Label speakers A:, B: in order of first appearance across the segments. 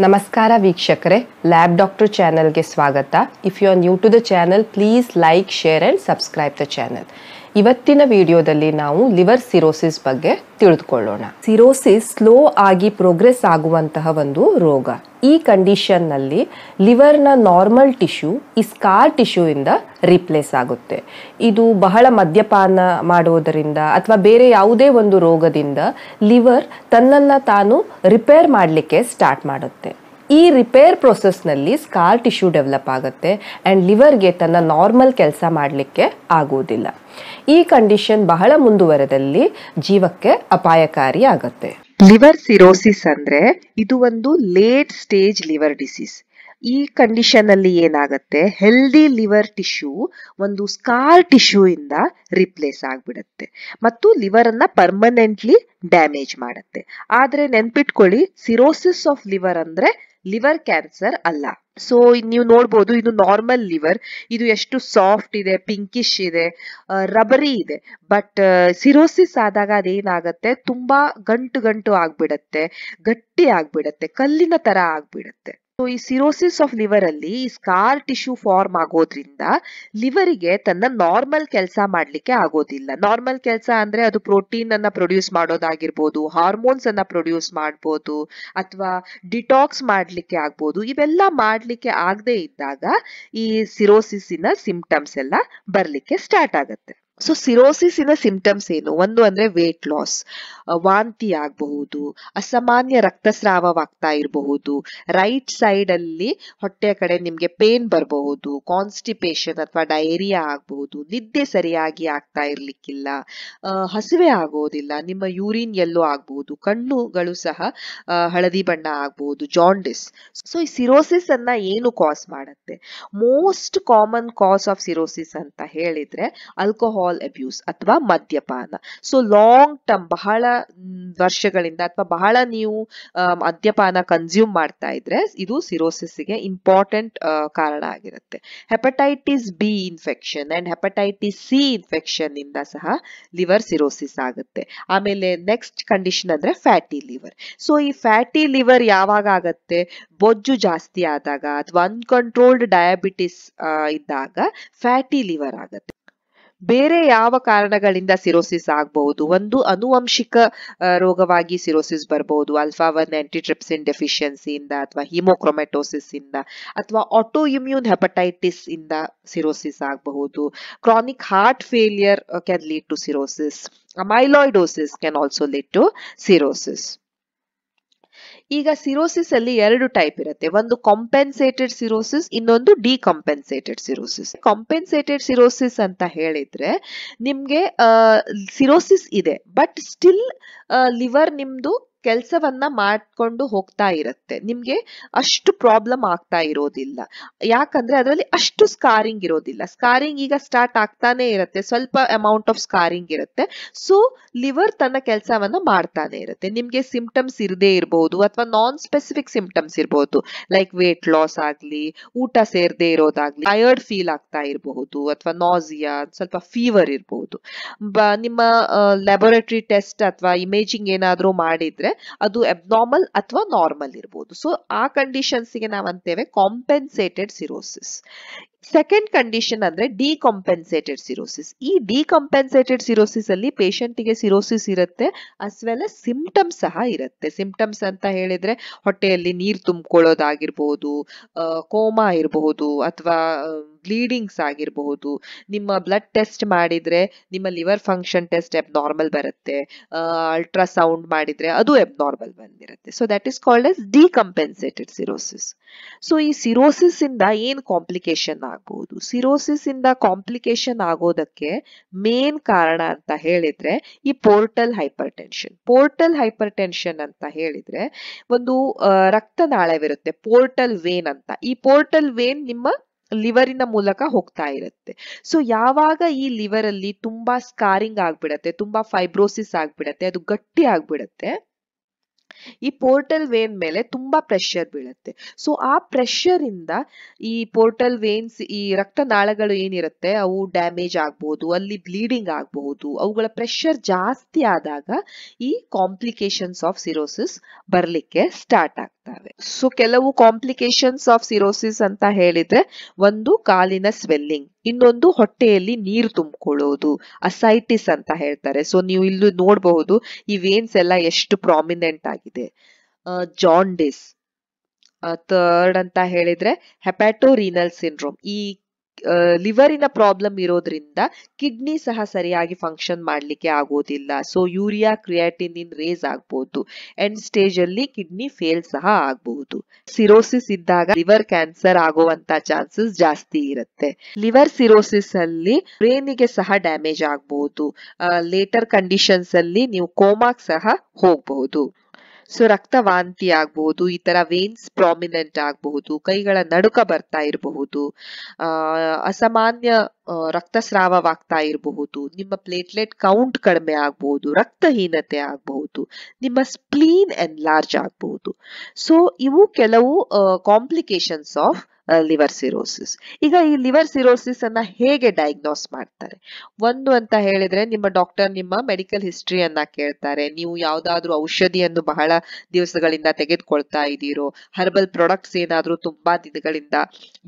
A: नमस्कार वीक्षक या डॉक्टर चानल स्वागत if you are new to the channel plus like share and subscribe the channel ಇವತ್ತಿನ ವಿಡಿಯೋದಲ್ಲಿ ನಾವು ಲಿವರ್ ಸಿರೋಸಿಸ್ ಬಗ್ಗೆ ತಿಳಿದುಕೊಳ್ಳೋಣ ಸಿರೋಸಿಸ್ ಸ್ಲೋ ಆಗಿ ಪ್ರೋಗ್ರೆಸ್ ಆಗುವಂತಹ ಒಂದು ರೋಗ ಈ ಕಂಡೀಷನ್ನಲ್ಲಿ ಲಿವರ್ನ ನಾರ್ಮಲ್ ಟಿಶ್ಯೂ ಈ ಸ್ಕಾರ್ ಟಿಶ್ಯೂ ಇಂದ ರಿಪ್ಲೇಸ್ ಆಗುತ್ತೆ ಇದು ಬಹಳ ಮದ್ಯಪಾನ ಮಾಡುವುದರಿಂದ ಅಥವಾ ಬೇರೆ ಯಾವುದೇ ಒಂದು ರೋಗದಿಂದ ಲಿವರ್ ತನ್ನನ್ನು ತಾನು ರಿಪೇರ್ ಮಾಡಲಿಕ್ಕೆ ಸ್ಟಾರ್ಟ್ ಮಾಡುತ್ತೆ ಈ ರಿಪೇರ್ ಪ್ರೊಸೆಸ್ನಲ್ಲಿ ಸ್ಕಾರ್ ಟಿಶ್ಯೂ ಡೆವಲಪ್ ಆಗುತ್ತೆ ಆ್ಯಂಡ್ ಲಿವರ್ಗೆ ತನ್ನ ನಾರ್ಮಲ್ ಕೆಲಸ ಮಾಡಲಿಕ್ಕೆ ಆಗುವುದಿಲ್ಲ ಈ ಕಂಡೀಷನ್ ಬಹಳ ಮುಂದುವರೆದಲ್ಲಿ ಜೀವಕ್ಕೆ ಅಪಾಯಕಾರಿ ಆಗುತ್ತೆ ಲಿವರ್ ಸಿರೋಸಿಸ್ ಅಂದ್ರೆ ಇದು ಒಂದು ಲೇಟ್ ಸ್ಟೇಜ್ ಲಿವರ್ ಡಿಸೀಸ್ ಈ ಕಂಡೀಷನ್ ಅಲ್ಲಿ ಏನಾಗುತ್ತೆ ಹೆಲ್ದಿ ಲಿವರ್ ಟಿಶ್ಯೂ ಒಂದು ಸ್ಕಾರ್ ಟಿಶ್ಯೂ ಇಂದ ರಿಪ್ಲೇಸ್ ಆಗ್ಬಿಡುತ್ತೆ ಮತ್ತು ಲಿವರ್ ಅನ್ನ ಪರ್ಮನೆಂಟ್ಲಿ ಡ್ಯಾಮೇಜ್ ಮಾಡುತ್ತೆ ಆದ್ರೆ ನೆನ್ಪಿಟ್ಕೊಳ್ಳಿ ಸಿರೋಸಿಸ್ ಆಫ್ ಲಿವರ್ ಅಂದ್ರೆ ಲಿವರ್ ಕ್ಯಾನ್ಸರ್ ಅಲ್ಲ ಸೊ ನೀವು ನೋಡ್ಬೋದು ಇದು ನಾರ್ಮಲ್ ಲಿವರ್ ಇದು ಎಷ್ಟು ಸಾಫ್ಟ್ ಇದೆ ಪಿಂಕಿಶ್ ಇದೆ ರಬರಿ ಇದೆ ಬಟ್ ಸಿರೋಸಿಸ್ ಆದಾಗ ಅದೇನಾಗತ್ತೆ ತುಂಬಾ ಗಂಟು ಗಂಟು ಆಗ್ಬಿಡತ್ತೆ ಗಟ್ಟಿ ಆಗ್ಬಿಡತ್ತೆ ಕಲ್ಲಿನ ತರ ಆಗ್ಬಿಡತ್ತೆ ಸೊ ಈ ಸಿರೋಸಿಸ್ ಆಫ್ ಲಿವರ್ ಅಲ್ಲಿ ಸ್ಕಾರ್ ಟಿಶ್ಯೂ ಫಾರ್ಮ್ ಆಗೋದ್ರಿಂದ ಲಿವರಿಗೆ ತನ್ನ ನಾರ್ಮಲ್ ಕೆಲಸ ಮಾಡ್ಲಿಕ್ಕೆ ಆಗೋದಿಲ್ಲ ನಾರ್ಮಲ್ ಕೆಲಸ ಅಂದ್ರೆ ಅದು ಪ್ರೋಟೀನ್ ಅನ್ನ ಪ್ರೊಡ್ಯೂಸ್ ಮಾಡೋದಾಗಿರ್ಬೋದು ಹಾರ್ಮೋನ್ಸ್ ಅನ್ನ ಪ್ರೊಡ್ಯೂಸ್ ಮಾಡ್ಬೋದು ಅಥವಾ ಡಿಟಾಕ್ಸ್ ಮಾಡಲಿಕ್ಕೆ ಆಗ್ಬೋದು ಇವೆಲ್ಲ ಮಾಡ್ಲಿಕ್ಕೆ ಆಗದೆ ಇದ್ದಾಗ ಈ ಸಿರೋಸಿಸ್ಸಿನ ಸಿಂಪ್ಟಮ್ಸ್ ಎಲ್ಲ ಬರ್ಲಿಕ್ಕೆ ಸ್ಟಾರ್ಟ್ ಆಗುತ್ತೆ ಸೊ ಸಿರೋಸಿಸ್ ಇನ ಸಿಂಟಮ್ಸ್ ಏನು ಒಂದು ಅಂದ್ರೆ ವೇಟ್ ಲಾಸ್ ವಾಂತಿ ಆಗಬಹುದು ಅಸಾಮಾನ್ಯ ರಕ್ತಸ್ರಾವವಾಗ್ತಾ ಇರಬಹುದು ರೈಟ್ ಸೈಡ್ ಅಲ್ಲಿ ಹೊಟ್ಟೆ ಕಡೆ ನಿಮ್ಗೆ ಪೇನ್ ಬರಬಹುದು ಕಾನ್ಸ್ಟಿಪೇಷನ್ ಅಥವಾ ಡೈರಿಯಾ ಆಗಬಹುದು ನಿದ್ದೆ ಸರಿಯಾಗಿ ಆಗ್ತಾ ಇರ್ಲಿಕ್ಕಿಲ್ಲ ಹಸಿವೆ ಆಗೋದಿಲ್ಲ ನಿಮ್ಮ ಯೂರಿನ್ ಎಲ್ಲೋ ಆಗಬಹುದು ಕಣ್ಣುಗಳು ಸಹ ಹಳದಿ ಬಣ್ಣ ಆಗಬಹುದು ಜಾಂಡಿಸ್ ಸೊ ಈ ಸಿರೋಸಿಸ್ ಅನ್ನ ಏನು ಕಾಸ್ ಮಾಡುತ್ತೆ most common cause of cirrhosis ಅಂತ ಹೇಳಿದ್ರೆ ಆಲ್ಕೋಹಾಲ್ ಆಲ್ಕೋಹಾಲ್ ಅಬ್ಯೂಸ್ ಅಥವಾ ಮದ್ಯಪಾನ ಸೊ ಲಾಂಗ್ ಟರ್ಮ್ ಬಹಳ ವರ್ಷಗಳಿಂದ ಅಥವಾ ಬಹಳ ನೀವು ಮದ್ಯಪಾನ ಕನ್ಸ್ಯೂಮ್ ಮಾಡ್ತಾ ಇದ್ರೆ ಇದು ಸಿರೋಸಿಸ್ ಗೆ ಇಂಪಾರ್ಟೆಂಟ್ ಕಾರಣ ಆಗಿರುತ್ತೆ hepatitis B infection and hepatitis C infection ಇಂದ ಸಹ ಲಿವರ್ ಸಿರೋಸಿಸ್ ಆಗುತ್ತೆ ಆಮೇಲೆ ನೆಕ್ಸ್ಟ್ ಕಂಡೀಷನ್ ಅಂದ್ರೆ ಫ್ಯಾಟಿ ಲಿವರ್ ಸೊ ಈ ಫ್ಯಾಟಿ ಲಿವರ್ ಯಾವಾಗ ಆಗತ್ತೆ ಬೊಜ್ಜು ಜಾಸ್ತಿ ಆದಾಗ ಅಥವಾ ಅನ್ಕಂಟ್ರೋಲ್ಡ್ ಡಯಾಬಿಟಿಸ್ ಇದ್ದಾಗ ಫ್ಯಾಟಿ ಲಿವರ್ ಆಗುತ್ತೆ ಬೇರೆ ಯಾವ ಕಾರಣಗಳಿಂದ ಸಿರೋಸಿಸ್ ಆಗಬಹುದು ಒಂದು ಅನುವಂಶಿಕ ರೋಗವಾಗಿ ಸಿರೋಸಿಸ್ ಬರಬಹುದು ಅಲ್ಫಾ ಒನ್ ಆಂಟಿಟ್ರಿಪ್ಸಿನ್ ಡೆಫಿಷಿಯನ್ಸಿಯಿಂದ ಅಥವಾ ಹಿಮೋಕ್ರೊಮೆಟೋಸಿಸ್ ಇಂದ ಅಥವಾ ಆಟೋ ಇಮ್ಯೂನ್ ಹೆಪಟೈಟಿಸ್ ಇಂದ ಸಿರೋಸಿಸ್ ಆಗಬಹುದು chronic heart failure can lead to cirrhosis ಅಮೈಲಾಯ್ಡೋಸಿಸ್ can also lead to cirrhosis ಈಗ ಸಿರೋಸಿಸ್ ಅಲ್ಲಿ ಎರಡು ಟೈಪ್ ಇರುತ್ತೆ ಒಂದು ಕಾಂಪೆನ್ಸೇಟೆಡ್ ಸಿರೋಸಿಸ್ ಇನ್ನೊಂದು ಡಿಕಾಂಪೆನ್ಸೇಟೆಡ್ ಸಿರೋಸಿಸ್ ಕಾಂಪೆನ್ಸೇಟೆಡ್ ಸಿರೋಸಿಸ್ ಅಂತ ಹೇಳಿದ್ರೆ ನಿಮ್ಗೆ ಸಿರೋಸಿಸ್ ಇದೆ ಬಟ್ ಸ್ಟಿಲ್ ಲಿವರ್ ನಿಮ್ದು ಕೆಲಸವನ್ನ ಮಾಡ್ಕೊಂಡು ಹೋಗ್ತಾ ಇರುತ್ತೆ ನಿಮ್ಗೆ ಅಷ್ಟು ಪ್ರಾಬ್ಲಮ್ ಆಗ್ತಾ ಇರೋದಿಲ್ಲ ಯಾಕಂದ್ರೆ ಅದರಲ್ಲಿ ಅಷ್ಟು ಸ್ಕಾರಿಂಗ್ ಇರೋದಿಲ್ಲ ಸ್ಕಾರಿಂಗ್ ಈಗ ಸ್ಟಾರ್ಟ್ ಆಗ್ತಾನೆ ಇರುತ್ತೆ ಸ್ವಲ್ಪ ಅಮೌಂಟ್ ಆಫ್ ಸ್ಕಾರಿಂಗ್ ಇರುತ್ತೆ ಸೊ ಲಿವರ್ ತನ್ನ ಕೆಲಸವನ್ನ ಮಾಡ್ತಾನೆ ಇರುತ್ತೆ ನಿಮ್ಗೆ ಸಿಂಪ್ಟಮ್ಸ್ ಇರದೇ ಇರಬಹುದು ಅಥವಾ ನಾನ್ ಸ್ಪೆಸಿಫಿಕ್ ಸಿಂಪ್ಟಮ್ಸ್ ಇರಬಹುದು ಲೈಕ್ ವೇಟ್ ಲಾಸ್ ಆಗ್ಲಿ ಊಟ ಸೇರದೆ ಇರೋದಾಗ್ಲಿ ಟಯರ್ಡ್ ಫೀಲ್ ಆಗ್ತಾ ಇರಬಹುದು ಅಥವಾ ನಾಸಿಯಾ ಸ್ವಲ್ಪ ಫೀವರ್ ಇರಬಹುದು ನಿಮ್ಮ ಲ್ಯಾಬೊರೇಟರಿ ಟೆಸ್ಟ್ ಅಥವಾ ಇಮೇಜಿಂಗ್ ಏನಾದ್ರೂ ಮಾಡಿದ್ರೆ ಅದು ಅಬ್ನಾರ್ಮಲ್ ಅಥವಾ ನಾರ್ಮಲ್ ಇರ್ಬೋದು ಸೊ ಆ ಕಂಡೀಷನ್ಸ್ಗೆ ನಾವಂತೇವೆ ಕಾಂಪೆನ್ಸೇಟೆಡ್ ಸಿರೋಸಿಸ್ ಸೆಕೆಂಡ್ ಕಂಡೀಷನ್ ಅಂದ್ರೆ ಡಿಕಾಂಪೆನ್ಸೇಟೆಡ್ ಸಿರೋಸಿಸ್ ಈ ಡಿಕಾಂಪೆನ್ಸೇಟೆಡ್ ಸಿರೋಸಿಸ್ ಅಲ್ಲಿ ಪೇಷಂಟ್ಗೆ ಸಿರೋಸಿಸ್ ಇರುತ್ತೆ ಅಸ್ವೆಲ್ಲ ಸಿಂಪ್ಟಮ್ಸ್ ಸಹ ಇರುತ್ತೆ ಸಿಂಪ್ಟಮ್ಸ್ ಅಂತ ಹೇಳಿದ್ರೆ ಹೊಟ್ಟೆಯಲ್ಲಿ ನೀರು ತುಂಬಿಕೊಳ್ಳೋದಾಗಿರ್ಬೋದು ಕೋಮಾ ಇರಬಹುದು ಅಥವಾ ಬ್ಲೀಡಿಂಗ್ಸ್ ಆಗಿರಬಹುದು ನಿಮ್ಮ ಬ್ಲಡ್ ಟೆಸ್ಟ್ ಮಾಡಿದ್ರೆ ನಿಮ್ಮ ಲಿವರ್ ಫಂಕ್ಷನ್ ಟೆಸ್ಟ್ ಎಬ್ನಾರ್ಮಲ್ ಬರುತ್ತೆ ಅಲ್ಟ್ರಾಸೌಂಡ್ ಮಾಡಿದ್ರೆ ಅದು ಎಬ್ನಾರ್ಮಲ್ ಬಂದಿರುತ್ತೆ so that is called as decompensated cirrhosis so ಈ ಸಿರೋಸಿಸ್ ಇಂದ ಏನು ಕಾಂಪ್ಲಿಕೇಶನ್ ಆಗ್ಬೋದು ಸಿರೋಸಿಸ್ ಇಂದ ಕಾಂಪ್ಲಿಕೇಶನ್ ಆಗೋದಕ್ಕೆ ಮೇನ್ ಕಾರಣ ಅಂತ ಹೇಳಿದ್ರೆ ಈ portal hypertension portal hypertension ಅಂತ ಹೇಳಿದ್ರೆ ಒಂದು ರಕ್ತನಾಳವಿರುತ್ತೆ ಪೋರ್ಟಲ್ ವೇನ್ ಅಂತ ಈ ಪೋರ್ಟಲ್ ವೇನ್ ನಿಮ್ಮ ಲಿವರಿನ ಮೂಲಕ ಹೋಗ್ತಾ ಇರುತ್ತೆ ಸೊ ಯಾವಾಗ ಈ ಲಿವರ್ ಅಲ್ಲಿ ತುಂಬಾ ಸ್ಕಾರಿಂಗ್ ಆಗ್ಬಿಡತ್ತೆ ತುಂಬಾ ಫೈಬ್ರೋಸಿಸ್ ಆಗ್ಬಿಡತ್ತೆ ಅದು ಗಟ್ಟಿ ಆಗ್ಬಿಡತ್ತೆ ಈ ಪೋರ್ಟಲ್ ವೇನ್ ಮೇಲೆ ತುಂಬಾ ಪ್ರೆಷರ್ ಬೀಳುತ್ತೆ ಸೊ ಆ ಪ್ರೆಷರ್ ಇಂದ ಈ ಪೋರ್ಟಲ್ ವೇನ್ಸ್ ಈ ರಕ್ತನಾಳಗಳು ಏನಿರುತ್ತೆ ಅವು ಡ್ಯಾಮೇಜ್ ಆಗ್ಬಹುದು ಅಲ್ಲಿ ಬ್ಲೀಡಿಂಗ್ ಆಗಬಹುದು ಅವುಗಳ ಪ್ರೆಷರ್ ಜಾಸ್ತಿ ಆದಾಗ ಈ ಕಾಂಪ್ಲಿಕೇಶನ್ಸ್ ಆಫ್ ಸಿರೋಸಿಸ್ ಬರ್ಲಿಕ್ಕೆ ಸ್ಟಾರ್ಟ್ ಆಗ್ತವೆ ಸೊ ಕೆಲವು ಕಾಂಪ್ಲಿಕೇಶನ್ಸ್ ಆಫ್ ಸಿರೋಸಿಸ್ ಅಂತ ಹೇಳಿದ್ರೆ ಒಂದು ಕಾಲಿನ ಸ್ವೆಲ್ಲಿಂಗ್ ಇನ್ನೊಂದು ಹೊಟ್ಟೆಯಲ್ಲಿ ನೀರು ತುಂಬಿಕೊಳ್ಳೋದು ಅಸೈಟಿಸ್ ಅಂತ ಹೇಳ್ತಾರೆ ಸೊ ನೀವು ಇಲ್ಲಿ ನೋಡಬಹುದು ಈ ವೇನ್ಸ್ ಎಲ್ಲ ಎಷ್ಟು ಪ್ರಾಮಿನೆಂಟ್ ಆಗಿದೆ ಜಾಂಡಿಸ್ ಥರ್ಡ್ ಅಂತ ಹೇಳಿದ್ರೆ ಹೆಪಾಟೋರಿನಲ್ ಸಿಂಡ್ರೋಮ್ ಈ ಲಿವರಿನ ಪ್ರಾಬ್ಲಮ್ ಇರೋದ್ರಿಂದ ಕಿಡ್ನಿ ಸಹ ಸರಿಯಾಗಿ ಫಂಕ್ಷನ್ ಮಾಡಲಿಕ್ಕೆ ಆಗೋದಿಲ್ಲ ಸೊ ಯೂರಿಯಾ ಕ್ರಿಯಾಟಿನಿನ್ ರೇಸ್ ಆಗ್ಬಹುದು ಎಂಡ್ ಸ್ಟೇಜ್ ಅಲ್ಲಿ ಕಿಡ್ನಿ ಫೇಲ್ ಸಹ ಆಗಬಹುದು ಸಿರೋಸಿಸ್ ಇದ್ದಾಗ ಲಿವರ್ ಕ್ಯಾನ್ಸರ್ ಆಗುವಂತ ಚಾನ್ಸಸ್ ಜಾಸ್ತಿ ಇರುತ್ತೆ ಲಿವರ್ ಸಿರೋಸಿಸ್ ಅಲ್ಲಿ ಬ್ರೇನಿಗೆ ಸಹ ಡ್ಯಾಮೇಜ್ ಆಗಬಹುದು ಲೇಟರ್ ಕಂಡೀಷನ್ಸ್ ಅಲ್ಲಿ ನೀವು ಕೋಮಾಕ್ ಸಹ ಹೋಗಬಹುದು ಸೊ ರಕ್ತವಾಂತಿ ಆಗಬಹುದು ಈ ತರ ವೇನ್ಸ್ ಪ್ರಾಮಿನೆಂಟ್ ಆಗಬಹುದು ಕೈಗಳ ನಡುಕ ಬರ್ತಾ ಇರಬಹುದು ಅಸಾಮಾನ್ಯ ರಕ್ತಸ್ರಾವವಾಗ್ತಾ ಇರಬಹುದು ನಿಮ್ಮ ಪ್ಲೇಟ್ಲೆಟ್ ಕೌಂಟ್ ಕಡಿಮೆ ಆಗಬಹುದು ರಕ್ತಹೀನತೆ ಆಗಬಹುದು ನಿಮ್ಮ ಸ್ಪ್ಲೀನ್ ಲಾರ್ಜ್ ಆಗಬಹುದು ಸೊ ಇವು ಕೆಲವು ಕಾಂಪ್ಲಿಕೇಶನ್ಸ್ ಆಫ್ ಲಿವರ್ ಸಿರೋಸಿಸ್ ಈಗ ಈ ಲಿವರ್ ಸಿರೋಸಿಸ್ ಅನ್ನ ಹೇಗೆ ಡಯಾಗ್ನೋಸ್ ಮಾಡ್ತಾರೆ ಒಂದು ಅಂತ ಹೇಳಿದ್ರೆ ನಿಮ್ಮ ಡಾಕ್ಟರ್ ನಿಮ್ಮ ಮೆಡಿಕಲ್ ಹಿಸ್ಟ್ರಿಯನ್ನ ಕೇಳ್ತಾರೆ ನೀವು ಯಾವ್ದಾದ್ರು ಔಷಧಿಯನ್ನು ಬಹಳ ದಿವಸಗಳಿಂದ ತೆಗೆದುಕೊಳ್ತಾ ಇದ್ದೀರೋ ಹರ್ಬಲ್ ಪ್ರಾಡಕ್ಟ್ಸ್ ಏನಾದ್ರೂ ತುಂಬಾ ದಿನಗಳಿಂದ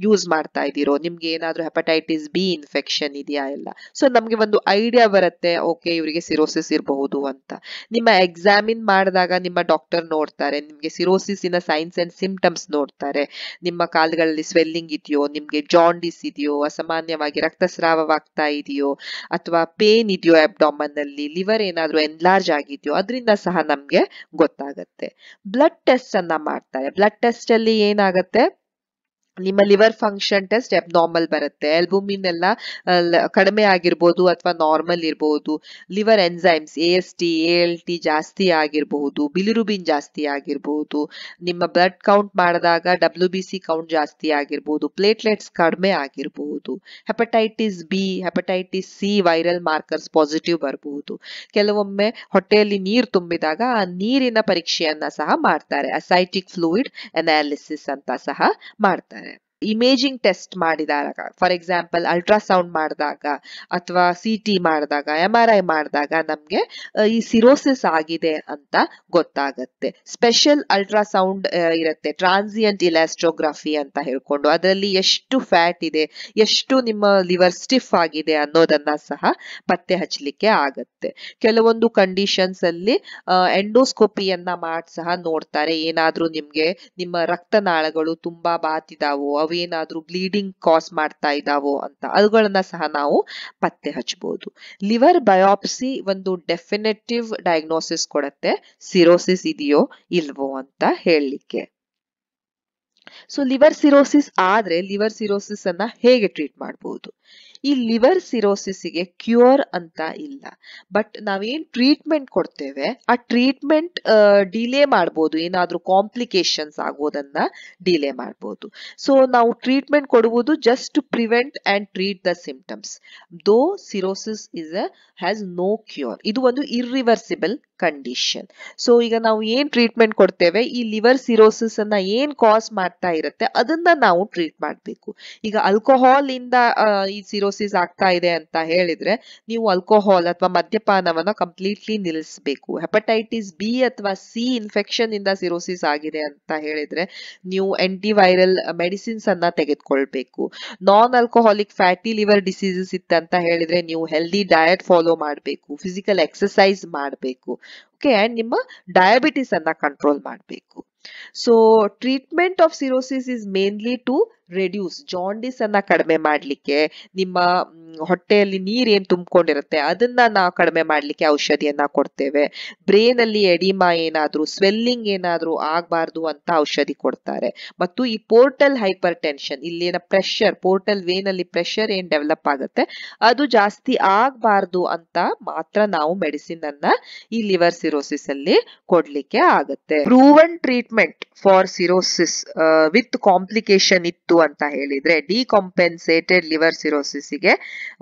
A: ಯೂಸ್ ಮಾಡ್ತಾ ಇದ್ದೀರೋ ನಿಮ್ಗೆ ಏನಾದ್ರೂ ಹೆಪಟೈಟಿಸ್ ಬಿ ಇನ್ಫೆಕ್ಷನ್ ಇದೆಯಾ ಎಲ್ಲ ಸೊ ನಮ್ಗೆ ಒಂದು ಐಡಿಯಾ ಬರುತ್ತೆ ಓಕೆ ಇವರಿಗೆ ಸಿರೋಸಿಸ್ ಇರಬಹುದು ಅಂತ ನಿಮ್ಮ ಎಕ್ಸಾಮಿನ್ ಮಾಡಿದಾಗ ನಿಮ್ಮ ಡಾಕ್ಟರ್ ನೋಡ್ತಾರೆ ನಿಮ್ಗೆ ಸಿರೋಸಿಸ್ ಇನ ಸೈನ್ಸ್ ಅಂಡ್ ಸಿಂಪ್ಟಮ್ಸ್ ನೋಡ್ತಾರೆ ನಿಮ್ಮ ಕಾಲುಗಳಲ್ಲಿ ಸ್ವೆಲ್ಲಿಂಗ್ ಇದೆಯೋ ನಿಮಗೆ ಜಾಂಡಿಸ್ ಇದೆಯೋ ಅಸಾಮಾನ್ಯವಾಗಿ ರಕ್ತಸ್ರಾವವಾಗ್ತಾ ಇದೆಯೋ ಅಥವಾ ಪೇನ್ ಇದೆಯೋ ಅಬ್ಡಾಮನ್ ಅಲ್ಲಿ ಲಿವರ್ ಏನಾದ್ರೂ ಎನ್ಲಾರ್ಜ್ ಆಗಿದೆಯೋ ಅದರಿಂದ ಸಹ ನಮ್ಗೆ ಗೊತ್ತಾಗತ್ತೆ ಬ್ಲಡ್ ಟೆಸ್ಟ್ ಅನ್ನ ಮಾಡ್ತಾರೆ ಬ್ಲಡ್ ಟೆಸ್ಟ್ ಅಲ್ಲಿ ಏನಾಗುತ್ತೆ ನಿಮ್ಮ ಲಿವರ್ ಫಂಕ್ಷನ್ ಟೆಸ್ಟ್ ಅಬ್ನಾರ್ಮಲ್ ಬರುತ್ತೆ ಎಲ್ಬುಮಿನ್ ಎಲ್ಲ ಕಡಿಮೆ ಆಗಿರ್ಬೋದು ಅಥವಾ ನಾರ್ಮಲ್ ಇರಬಹುದು liver enzymes A S T A L T ಜಾಸ್ತಿ ಆಗಿರಬಹುದು ಬಿಲಿರುಬಿನ್ ಜಾಸ್ತಿ ಆಗಿರಬಹುದು ನಿಮ್ಮ ಬ್ಲಡ್ ಕೌಂಟ್ ಮಾಡಿದಾಗ ಡಬ್ಲ್ಯೂ ಬಿ ಸಿ ಕೌಂಟ್ ಜಾಸ್ತಿ ಆಗಿರಬಹುದು ಪ್ಲೇಟ್ಲೆಟ್ಸ್ ಕಡಿಮೆ ಆಗಿರಬಹುದು hepatitis B hepatitis C viral markers positive ಬರಬಹುದು ಕೆಲವೊಮ್ಮೆ ಹೊಟ್ಟೆಯಲ್ಲಿ ನೀರು ತುಂಬಿದಾಗ ಆ ನೀರಿನ ಪರೀಕ್ಷೆಯನ್ನ ಸಹ ಮಾಡ್ತಾರೆ ಅಸೈಟಿಕ್ ಫ್ಲೂಯಿಡ್ ಅನಾಲಿಸಿಸ್ ಅಂತ ಸಹ ಮಾಡ್ತಾರೆ ಇಮೇಜಿಂಗ್ ಟೆಸ್ಟ್ ಮಾಡಿದಾಗ ಫಾರ್ ಎಕ್ಸಾಂಪಲ್ ಅಲ್ಟ್ರಾಸೌಂಡ್ ಮಾಡಿದಾಗ ಅಥವಾ ಸಿ ಟಿ ಮಾಡಿದಾಗ ಎಮ್ ಆರ್ ಐ ಮಾಡಿದಾಗ ನಮಗೆ ಈ ಸಿರೋಸಿಸ್ ಆಗಿದೆ ಅಂತ ಗೊತ್ತಾಗತ್ತೆ ಸ್ಪೆಷಲ್ ಅಲ್ಟ್ರಾಸೌಂಡ್ ಇರುತ್ತೆ ಟ್ರಾನ್ಸಿಯಂಟ್ ಇಲಾಸ್ಟ್ರೋಗ್ರಫಿ ಅಂತ ಹೇಳ್ಕೊಂಡು ಅದರಲ್ಲಿ ಎಷ್ಟು ಫ್ಯಾಟ್ ಇದೆ ಎಷ್ಟು ನಿಮ್ಮ ಲಿವರ್ ಸ್ಟಿಫ್ ಆಗಿದೆ ಅನ್ನೋದನ್ನ ಸಹ ಪತ್ತೆ ಹಚ್ಚಲಿಕ್ಕೆ ಆಗತ್ತೆ ಕೆಲವೊಂದು ಕಂಡೀಷನ್ಸ್ ಅಲ್ಲಿ ಎಂಡೋಸ್ಕೋಪಿಯನ್ನ ಮಾಡಿ ಸಹ ನೋಡ್ತಾರೆ ಏನಾದ್ರೂ ನಿಮ್ಗೆ ನಿಮ್ಮ ರಕ್ತನಾಳಗಳು ತುಂಬಾ ಬಾತಿದಾವೋ ಅವೇನಾದ್ರೂ ಬ್ಲೀಡಿಂಗ್ ಕಾಸ್ ಮಾಡ್ತಾ ಇದಾವೋ ಅಂತ ಅವುಗಳನ್ನ ಸಹ ನಾವು ಪತ್ತೆ ಹಚ್ಚಬಹುದು ಲಿವರ್ ಬಯೋಪ್ಸಿ ಒಂದು ಡೆಫಿನೆಟಿವ್ ಡಯಾಗ್ನೋಸಿಸ್ ಕೊಡತ್ತೆ ಸಿರೋಸಿಸ್ ಇದೆಯೋ ಇಲ್ವೋ ಅಂತ ಹೇಳಲಿಕ್ಕೆ ಸೊ ಲಿವರ್ ಸಿರೋಸಿಸ್ ಆದ್ರೆ ಲಿವರ್ ಸಿರೋಸಿಸ್ ಅನ್ನ ಹೇಗೆ ಟ್ರೀಟ್ ಮಾಡಬಹುದು ಈ ಲಿವರ್ ಗೆ ಕ್ಯೂರ್ ಅಂತ ಇಲ್ಲ ಬಟ್ ನಾವೇನ್ ಟ್ರೀಟ್ಮೆಂಟ್ ಕೊಡ್ತೇವೆ ಆ ಟ್ರೀಟ್ಮೆಂಟ್ ಡಿಲೇ ಮಾಡ್ಬೋದು ಏನಾದರೂ ಕಾಂಪ್ಲಿಕೇಶನ್ಸ್ ಆಗೋದನ್ನ ಡಿಲೇ ಮಾಡ್ಬೋದು ಸೊ ನಾವು ಟ್ರೀಟ್ಮೆಂಟ್ ಕೊಡುವುದು just to prevent and treat the symptoms though cirrhosis is a has no cure ಇದು ಒಂದು ಇರ್ರಿವರ್ಸಿಬಲ್ ಕಂಡೀಷನ್ ಸೊ ಈಗ ನಾವು ಏನ್ ಟ್ರೀಟ್ಮೆಂಟ್ ಕೊಡ್ತೇವೆ ಈ ಲಿವರ್ ಸಿರೋಸಿಸ್ ಅನ್ನ ಏನ್ ಕಾಸ್ ಮಾಡ್ತಾ ಇರುತ್ತೆ ಅದನ್ನ ನಾವು ಟ್ರೀಟ್ ಮಾಡಬೇಕು ಈಗ ಅಲ್ಕೋಹಾಲ್ ಇಂದ ಈ ಸಿರೋಸಿಸ್ ಆಗ್ತಾ ಇದೆ ಅಂತ ಹೇಳಿದ್ರೆ ನೀವು ಅಲ್ಕೋಹಾಲ್ ಅಥವಾ ಮದ್ಯಪಾನವನ್ನು ಕಂಪ್ಲೀಟ್ಲಿ ನಿಲ್ಲಿಸಬೇಕು ಹೆಪಟೈಟಿಸ್ ಬಿ ಅಥವಾ ಸಿ ಇನ್ಫೆಕ್ಷನ್ ಇಂದ ಸಿರೋಸಿಸ್ ಆಗಿದೆ ಅಂತ ಹೇಳಿದ್ರೆ ನೀವು ಆಂಟಿವೈರಲ್ ಮೆಡಿಸಿನ್ಸ್ ಅನ್ನ ತೆಗೆದುಕೊಳ್ಬೇಕು non alcoholic fatty liver diseases ಇತ್ತಂತ ಹೇಳಿದ್ರೆ ನೀವು ಹೆಲ್ದಿ ಡಯಟ್ ಫಾಲೋ ಮಾಡಬೇಕು ಫಿಸಿಕಲ್ ಎಕ್ಸಸೈಸ್ ಮಾಡಬೇಕು okay and nimma diabetes anna control maadbeku so treatment of cirrhosis is mainly to reduce jaundice ಅನ್ನ ಕಡಿಮೆ ಮಾಡ್ಲಿಕ್ಕೆ ನಿಮ್ಮ ಹೊಟ್ಟೆಯಲ್ಲಿ ನೀರ್ ಏನ್ ತುಂಬಿಕೊಂಡಿರುತ್ತೆ ಅದನ್ನ ನಾವು ಕಡಿಮೆ ಮಾಡ್ಲಿಕ್ಕೆ ಔಷಧಿಯನ್ನ ಕೊಡ್ತೇವೆ ಬ್ರೇನ್ ಅಲ್ಲಿ ಎಡಿಮಾ ಏನಾದ್ರೂ ಸ್ವೆಲ್ಲಿಂಗ್ ಏನಾದ್ರೂ ಆಗ್ಬಾರ್ದು ಅಂತ ಔಷಧಿ ಕೊಡ್ತಾರೆ ಮತ್ತು ಈ ಪೋರ್ಟಲ್ ಹೈಪರ್ ಟೆನ್ಷನ್ ಇಲ್ಲಿನ ಪ್ರೆಷರ್ ಪೋರ್ಟಲ್ ವೇನ್ ಅಲ್ಲಿ ಪ್ರೆಷರ್ ಏನ್ ಡೆವಲಪ್ ಆಗುತ್ತೆ ಅದು ಜಾಸ್ತಿ ಆಗ್ಬಾರ್ದು ಅಂತ ಮಾತ್ರ ನಾವು ಮೆಡಿಸಿನ್ ಅನ್ನ ಈ ಲಿವರ್ ಸಿರೋಸಿಸ್ ಅಲ್ಲಿ ಕೊಡ್ಲಿಕ್ಕೆ ಆಗುತ್ತೆ proven treatment for cirrhosis with complication ಇತ್ತು ಅಂತ ಹೇಳಿದ್ರೆ ಡಿಕಾಂಪೆನ್ಸೇಟೆಡ್ ಲಿವರ್ ಸಿರೋಸಿಸ್ಗೆ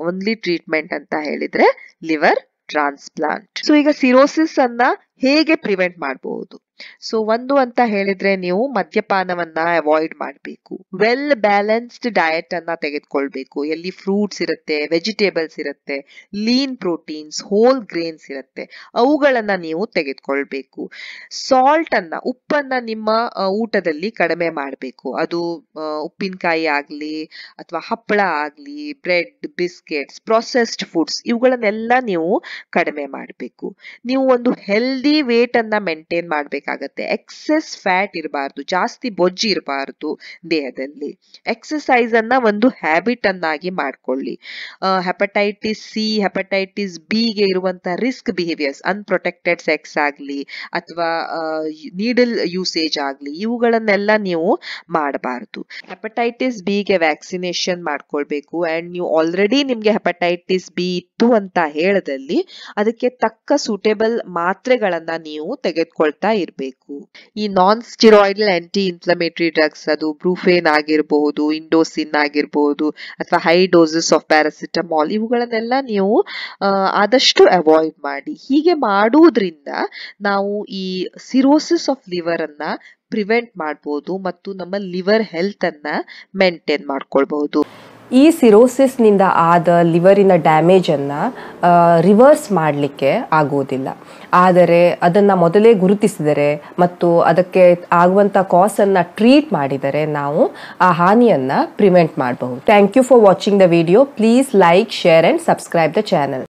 A: ಓನ್ಲಿ ಟ್ರೀಟ್ಮೆಂಟ್ ಅಂತ ಹೇಳಿದ್ರೆ ಲಿವರ್ ಟ್ರಾನ್ಸ್ಪ್ಲಾಂಟ್ ಸೊ ಈಗ ಸಿರೋಸಿಸ್ ಅನ್ನ ಹೇಗೆ ಪ್ರಿವೆಂಟ್ ಮಾಡಬಹುದು ಸೊ ಒಂದು ಅಂತ ಹೇಳಿದ್ರೆ ನೀವು ಮದ್ಯಪಾನವನ್ನ ಅವಾಯ್ಡ್ ಮಾಡಬೇಕು ವೆಲ್ ಬ್ಯಾಲೆನ್ಸ್ಡ್ ಡಯಟ್ ಅನ್ನ ತೆಗೆದುಕೊಳ್ಬೇಕು ಎಲ್ಲಿ ಫ್ರೂಟ್ಸ್ ಇರುತ್ತೆ ವೆಜಿಟೇಬಲ್ಸ್ ಇರುತ್ತೆ ಲೀನ್ ಪ್ರೋಟೀನ್ಸ್ ಹೋಲ್ ಗ್ರೇನ್ಸ್ ಇರುತ್ತೆ ಅವುಗಳನ್ನ ನೀವು ತೆಗೆದುಕೊಳ್ಬೇಕು ಸಾಲ್ಟ್ ಅನ್ನ ಉಪ್ಪನ್ನ ನಿಮ್ಮ ಊಟದಲ್ಲಿ ಕಡಿಮೆ ಮಾಡಬೇಕು ಅದು ಉಪ್ಪಿನಕಾಯಿ ಆಗಲಿ ಅಥವಾ ಹಪ್ಪಳ ಆಗಲಿ ಬ್ರೆಡ್ ಬಿಸ್ಕೆಟ್ಸ್ ಪ್ರೊಸೆಸ್ಡ್ ಫುಡ್ಸ್ ಇವುಗಳನ್ನೆಲ್ಲ ನೀವು ಕಡಿಮೆ ಮಾಡಬೇಕು ನೀವು ಒಂದು ಹೆಲ್ದಿ ವೇಟ್ ಅನ್ನ ಮೇಂಟೈನ್ ಮಾಡಬೇಕು ಮಾಡಬೇಕಾಗತ್ತೆ ಎಕ್ಸೆಸ್ ಫ್ಯಾಟ್ ಇರಬಾರ್ದು ಜಾಸ್ತಿ ಬೊಜ್ಜಿ ಇರಬಾರ್ದು ದೇಹದಲ್ಲಿ ಎಕ್ಸಸೈಸ್ ಅನ್ನ ಒಂದು ಹ್ಯಾಬಿಟ್ ಅನ್ನಾಗಿ ಮಾಡ್ಕೊಳ್ಳಿ ಹೆಪಟೈಟಿಸ್ ಸಿ ಹೆಪಟೈಟಿಸ್ ಬಿ ಗೆ ಇರುವಂತಹ ರಿಸ್ಕ್ ಬಿಹೇವಿಯರ್ಸ್ ಅನ್ಪ್ರೊಟೆಕ್ಟೆಡ್ ಸೆಕ್ಸ್ ಆಗಲಿ ಅಥವಾ ನೀಡಲ್ ಯೂಸೇಜ್ ಆಗಲಿ ಇವುಗಳನ್ನೆಲ್ಲ ನೀವು ಮಾಡಬಾರ್ದು ಹೆಪಟೈಟಿಸ್ ಬಿಗೆ ವ್ಯಾಕ್ಸಿನೇಷನ್ ಮಾಡ್ಕೊಳ್ಬೇಕು ಅಂಡ್ ನೀವು ಆಲ್ರೆಡಿ ನಿಮ್ಗೆ ಹೆಪಟೈಟಿಸ್ ಬಿ ಇತ್ತು ಅಂತ ಹೇಳದಲ್ಲಿ ಅದಕ್ಕೆ ತಕ್ಕ ಸೂಟೇಬಲ್ ಮಾತ್ರೆಗಳನ್ನ ನೀವು ತೆಗೆದುಕೊಳ್ತಾ ಇರ್ಬೇಕು ಮಾಡಬೇಕು ಈ non steroidal anti inflammatory drugs ಅದು ಬ್ರೂಫೇನ್ ಆಗಿರಬಹುದು ಇಂಡೋಸಿನ್ ಆಗಿರಬಹುದು ಅಥವಾ ಹೈ ಡೋಸಸ್ ಆಫ್ ಪ್ಯಾರಾಸಿಟಮಾಲ್ ಇವುಗಳನ್ನೆಲ್ಲ ನೀವು ಆದಷ್ಟು ಅವಾಯ್ಡ್ ಮಾಡಿ ಹೀಗೆ ಮಾಡುವುದರಿಂದ ನಾವು ಈ ಸಿರೋಸಿಸ್ ಆಫ್ ಲಿವರ್ ಅನ್ನ ಪ್ರಿವೆಂಟ್ ಮಾಡಬಹುದು ಮತ್ತು ನಮ್ಮ ಲಿವರ್ ಹೆಲ್ತ್ ಅನ್ನ ಮೇಂಟೈನ್ ಮಾಡ್ಕೊಳ್ಬಹುದು ಈ ಸಿರೋಸಿಸ್ನಿಂದ ಆದ ಲಿವರಿನ ಡ್ಯಾಮೇಜನ್ನು ರಿವರ್ಸ್ ಮಾಡಲಿಕ್ಕೆ ಆಗುವುದಿಲ್ಲ ಆದರೆ ಅದನ್ನು ಮೊದಲೇ ಗುರುತಿಸಿದರೆ ಮತ್ತು ಅದಕ್ಕೆ ಆಗುವಂಥ ಕಾಸನ್ನು ಟ್ರೀಟ್ ಮಾಡಿದರೆ ನಾವು ಆ ಹಾನಿಯನ್ನು ಪ್ರಿವೆಂಟ್ ಮಾಡಬಹುದು thank you for watching the video please like share and subscribe the channel